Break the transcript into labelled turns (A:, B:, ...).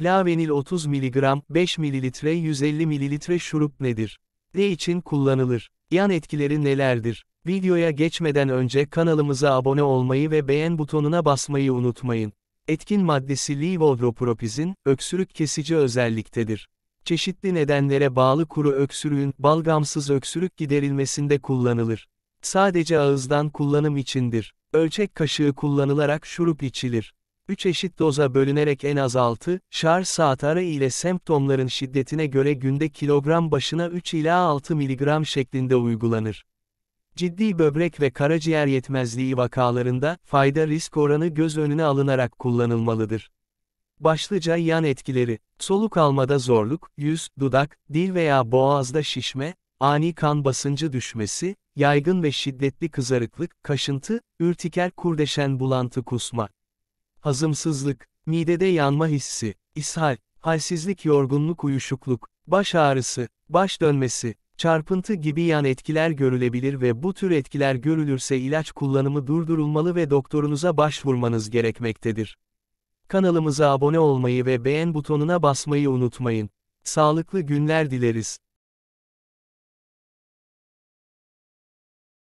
A: Lavenil 30 mg, 5 ml 150 ml şurup nedir? Ne için kullanılır? Yan etkileri nelerdir? Videoya geçmeden önce kanalımıza abone olmayı ve beğen butonuna basmayı unutmayın. Etkin maddesi livodropropizin, öksürük kesici özelliktedir. Çeşitli nedenlere bağlı kuru öksürüğün, balgamsız öksürük giderilmesinde kullanılır. Sadece ağızdan kullanım içindir. Ölçek kaşığı kullanılarak şurup içilir. 3 eşit doza bölünerek en az 6, Şar saat ara ile semptomların şiddetine göre günde kilogram başına 3 ila 6 miligram şeklinde uygulanır. Ciddi böbrek ve karaciğer yetmezliği vakalarında, fayda risk oranı göz önüne alınarak kullanılmalıdır. Başlıca yan etkileri, soluk almada zorluk, yüz, dudak, dil veya boğazda şişme, ani kan basıncı düşmesi, yaygın ve şiddetli kızarıklık, kaşıntı, ürtiker kurdeşen bulantı kusma hazımsızlık, midede yanma hissi, ishal, halsizlik yorgunluk uyuşukluk, baş ağrısı, baş dönmesi, çarpıntı gibi yan etkiler görülebilir ve bu tür etkiler görülürse ilaç kullanımı durdurulmalı ve doktorunuza başvurmanız gerekmektedir. Kanalımıza abone olmayı ve beğen butonuna basmayı unutmayın. Sağlıklı günler dileriz.